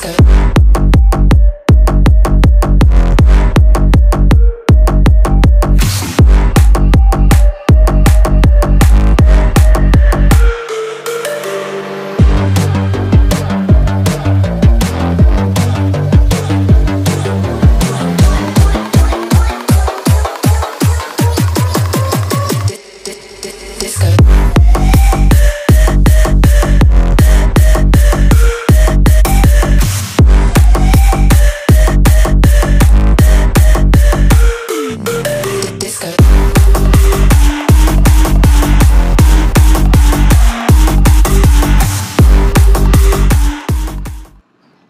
disco.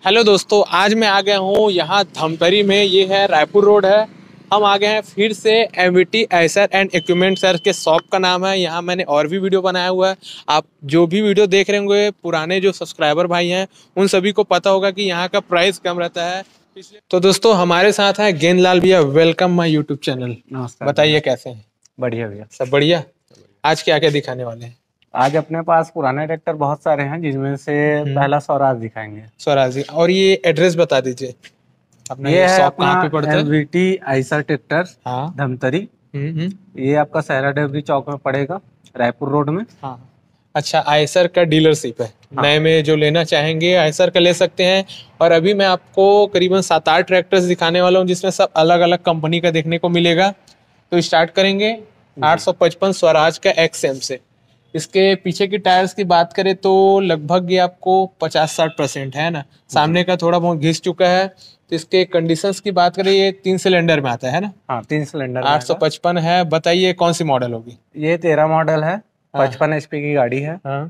Hello दोस्तों आज मैं आ गया हूँ यहाँ धमतरी में ये है रायपुर रोड है हम आ गए हैं फिर से M V T Acer and equipment sir के शॉप का नाम है यहाँ मैंने और भी वीडियो बनाया हुआ है आप जो भी वीडियो देख रहे होंगे पुराने जो सब्सक्राइबर भाई हैं उन सभी को पता होगा कि यहाँ का प्राइस कम रहता है तो दोस्तों हमारे साथ है गेंदलाल भैया वेलकम माई यूट्यूब चैनल बताइए कैसे हैं बढ़िया भैया सब बढ़िया आज क्या क्या दिखाने वाले हैं आज अपने पास पुराने ट्रैक्टर बहुत सारे हैं जिसमें से हम्म। पहला स्वराज दिखाएंगे स्वराज और ये एड्रेस बता दीजिए ये, है अपना एलवीटी आईसर ट्रैक्टर हाँ। धमतरी हम्म, हम्म। ये आपका सहरा डेवरी चौक में पड़ेगा रायपुर रोड में हाँ। अच्छा आयसर का डीलरशिप है हाँ। नए में जो लेना चाहेंगे आयसर का ले सकते हैं और अभी मैं आपको करीबन सात आठ ट्रैक्टर्स दिखाने वाला हूँ जिसमें सब अलग अलग कंपनी का देखने को मिलेगा तो स्टार्ट करेंगे पचपन स्वराज का एम से इसके पीछे की टायर्स की बात करें तो लगभग ये आपको 50-60 परसेंट है ना सामने का थोड़ा बहुत घिस चुका है तो इसके कंडीशंस की बात करें ये तीन सिलेंडर में आता है ना हाँ तीन सिलेंडर आठ सौ पचपन है बताइए कौन सी मॉडल होगी ये तेरह मॉडल है हाँ। पचपन एच की गाड़ी है हाँ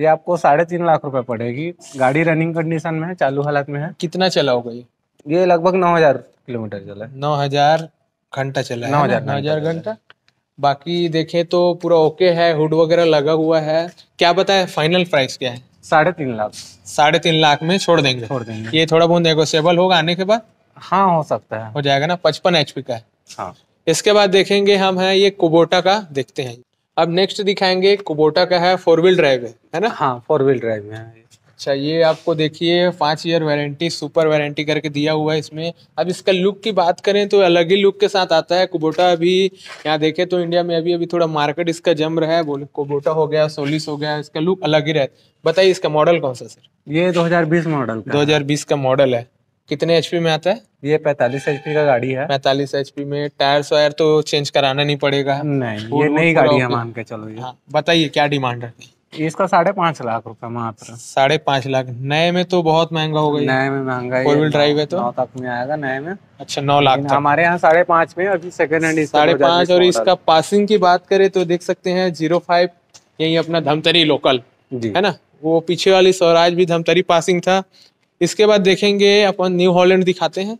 ये आपको साढ़े तीन लाख रुपए पड़ेगी गाड़ी रनिंग कंडीशन में है चालू हालत में है कितना चला होगा ये ये लगभग नौ हजार किलोमीटर चला है नौ हजार घंटा चला है नौ हजार घंटा बाकी देखें तो पूरा ओके है हुड वगैरह लगा हुआ है क्या बताए फाइनल प्राइस क्या है साढ़े तीन लाख साढ़े तीन लाख में छोड़ देंगे छोड़ देंगे ये थोड़ा बहुत नेगोशियबल होगा आने के बाद हाँ हो सकता है हो जाएगा ना पचपन एच का है हाँ इसके बाद देखेंगे हम है ये कुबोटा का देखते हैं अब नेक्स्ट दिखाएंगे कुबोटा का है फोर व्हील ड्राइव है ना हाँ फोर व्हील ड्राइव है अच्छा ये आपको देखिए पाँच ईयर वारंटी सुपर वारंटी करके दिया हुआ है इसमें अब इसका लुक की बात करें तो अलग ही लुक के साथ आता है कुबोटा अभी यहाँ देखें तो इंडिया में अभी अभी थोड़ा मार्केट इसका जम रहा है बोले कुबोटा हो गया सोलिस हो गया इसका लुक अलग ही रहता है बताइए इसका मॉडल कौन सा सर ये दो मॉडल दो हज़ार का मॉडल है कितने एच में आता है ये एच पी का गाड़ी है एच पी में टायर्स वायर तो चेंज कराना नहीं पड़ेगा नहीं ये नई गाड़ी है मान के चलो ये हाँ, बताइए क्या डिमांड रखती है इसका साढ़े पांच लाख रुपए मात्र साढ़े पांच लाख नए में तो बहुत महंगा होगा नए में महंगा फोर व्हील ड्राइव है तो नौ तक में आएगा नए में अच्छा नौ लाख हमारे यहाँ साढ़े पांच में अभी सेकंड हैंड साढ़े पांच और इसका पासिंग की बात करें तो देख सकते हैं जीरो फाइव यही अपना धमतरी लोकल है ना वो पीछे वाली स्वराज भी धमतरी पासिंग था इसके बाद देखेंगे अपन न्यू हॉलैंड दिखाते हैं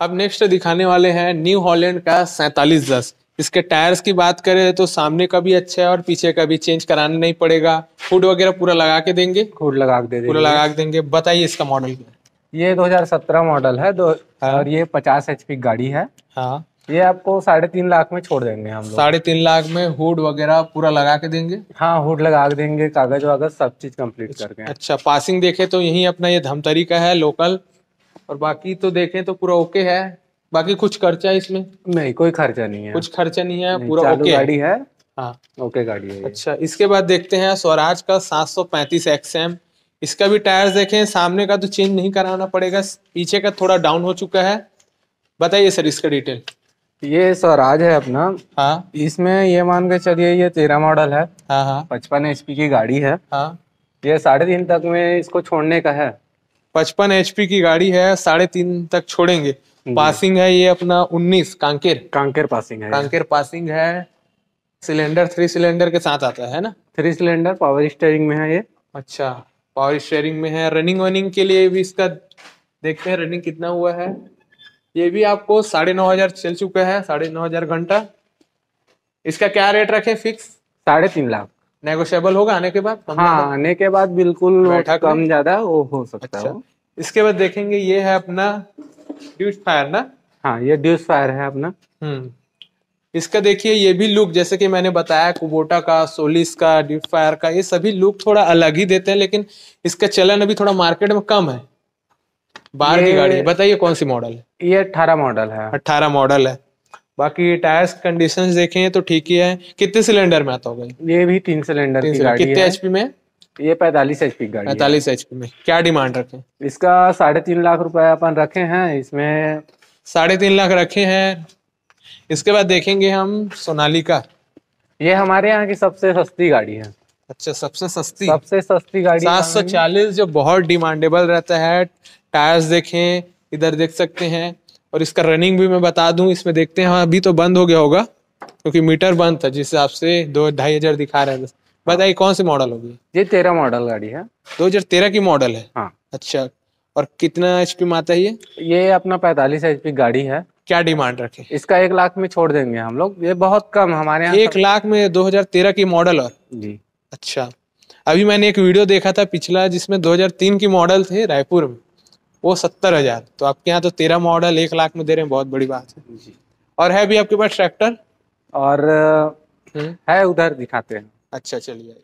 अब नेक्स्ट दिखाने वाले हैं न्यू हॉलैंड का सैतालीस दस इसके टायर्स की बात करें तो सामने का भी अच्छा है और पीछे का भी चेंज कराना नहीं पड़ेगा हुड वगैरह पूरा लगा के देंगे हुड लगा के दे देंगे पूरा लगा के देंगे बताइए इसका मॉडल क्या ये 2017 मॉडल है दो हाँ। और ये 50 पी गाड़ी है हाँ ये आपको साढ़े तीन लाख में छोड़ देंगे हम साढ़े तीन लाख में हुड वगैरह पूरा लगा के देंगे हाँ हुड लगा के देंगे कागज वागज सब चीज कंप्लीट अच्छा, करके अच्छा पासिंग देखे तो यही अपना ये धमतरी का है लोकल और बाकी तो देखें तो पूरा ओके है बाकी कुछ खर्चा है इसमें नहीं कोई खर्चा नहीं है कुछ खर्चा नहीं है पूरा ओके गाड़ी है हाँ ओके गाड़ी है अच्छा इसके बाद देखते हैं स्वराज का सात सौ पैंतीस एक्स एम इसका भी टायर देखें सामने का तो चेंज नहीं कराना पड़ेगा पीछे का थोड़ा डाउन हो चुका है बताइए सर इसका डिटेल ये स्वराज है अपना हाँ इसमें ये मान के चलिए ये तेरह मॉडल है हाँ हाँ पचपन एच की गाड़ी है हाँ ये साढ़े तीन तक में इसको छोड़ने का है पचपन एच की गाड़ी है साढ़े तीन तक छोड़ेंगे पासिंग है ये अपना 19 कांकेर कांकेर पासिंग है कांकेर पासिंग है सिलेंडर थ्री सिलेंडर के साथ आता है ना थ्री सिलेंडर पावर स्टेयरिंग में है ये अच्छा पावर स्टेयरिंग में है रनिंग वनिंग के लिए भी इसका देखते हैं रनिंग कितना हुआ है ये भी आपको साढ़े नौ हजार चल चुका है साढ़े नौ हजार घंटा इसका क्या रेट रखे फिक्स साढ़े तीन लाख नेगोशियबल होगा आने के बाद हाँ आने के बाद बिल्कुल कम ज्यादा वो हो सकता है अच्छा। इसके बाद देखेंगे ये है अपना ड्यूज फायर ना हाँ ये ड्यूज फायर है अपना हम्म। इसका देखिए ये भी लुक जैसे कि मैंने बताया कुबोटा का सोलिस का डिप फायर का ये सभी लुक थोड़ा अलग ही देते हैं लेकिन इसका चलन अभी थोड़ा मार्केट में कम है बाहर की गाड़ी बताइए कौन सी मॉडल है ये अट्ठारह मॉडल है अट्ठारह मॉडल है बाकी टायर्स कंडीशन देखें तो ठीक ही है कितने सिलेंडर में आता होगा ये भी तीन सिलेंडर तीन सिलेंडर कितने एचपी में ये पैतालीस एच पी गाड़ी पैतालीस एच पी में क्या डिमांड रखे इसका साढ़े तीन लाख रुपए अपन रखे हैं इसमें साढ़े तीन लाख रखे हैं इसके बाद देखेंगे हम सोनाली का ये हमारे यहाँ की सबसे सस्ती गाड़ी है अच्छा सबसे सस्ती सबसे सस्ती गाड़ी सात सौ चालीस जो बहुत डिमांडेबल रहता है टायर्स देखें इधर देख सकते हैं और इसका रनिंग भी मैं बता दूं इसमें देखते हैं हाँ, अभी तो बंद हो गया होगा क्योंकि मीटर बंद था जिस हिसाब से दो ढाई हजार दिखा रहे हैं बताइए कौन सी मॉडल होगी ये तेरह मॉडल गाड़ी है दो हजार तेरह की मॉडल है हाँ अच्छा और कितना एच पी में आता है ये ये अपना पैतालीस एच पी गाड़ी है क्या डिमांड रखे इसका एक लाख में छोड़ देंगे हम लोग ये बहुत कम हमारे यहाँ एक लाख में दो हजार तेरह की मॉडल और जी अच्छा अभी मैंने एक वीडियो देखा था पिछला जिसमें 2003 की मॉडल थे रायपुर में वो सत्तर हजार तो आपके यहाँ तो तेरह मॉडल एक लाख में दे रहे हैं बहुत बड़ी बात है जी और है भी आपके पास ट्रैक्टर और हम्म। है उधर दिखाते हैं अच्छा चलिए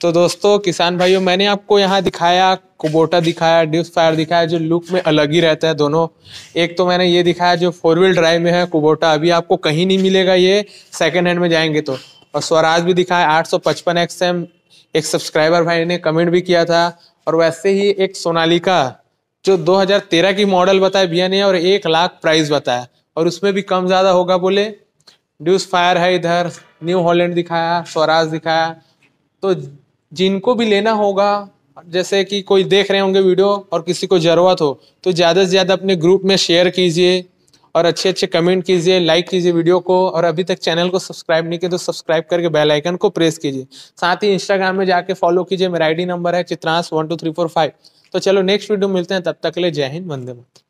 तो दोस्तों किसान भाइयों मैंने आपको यहाँ दिखाया कुबोटा दिखाया ड्यूस फायर दिखाया जो लुक में अलग ही रहता है दोनों एक तो मैंने ये दिखाया जो फोर व्हील ड्राइव में है कुबोटा अभी आपको कहीं नहीं मिलेगा ये सेकेंड हैंड में जाएंगे तो और स्वराज भी दिखाया आठ सौ पचपन एक्स एम एक सब्सक्राइबर भाई ने कमेंट भी किया था और वैसे ही एक सोनालिका जो 2013 की मॉडल बताया बी और एक लाख प्राइस बताया और उसमें भी कम ज़्यादा होगा बोले ड्यूस फायर है इधर न्यू हॉलैंड दिखाया स्वराज दिखाया तो जिनको भी लेना होगा जैसे कि कोई देख रहे होंगे वीडियो और किसी को ज़रूरत हो तो ज़्यादा से ज़्यादा अपने ग्रुप में शेयर कीजिए और अच्छे अच्छे कमेंट कीजिए लाइक कीजिए वीडियो को और अभी तक चैनल को सब्सक्राइब नहीं किया तो सब्सक्राइब करके बेल आइकन को प्रेस कीजिए साथ ही इंस्टाग्राम में जाके फॉलो कीजिए मेरा आईडी नंबर है Chitrans one two three four five तो चलो नेक्स्ट वीडियो मिलते हैं तब तक के लिए जय हिंद वंदे मातरम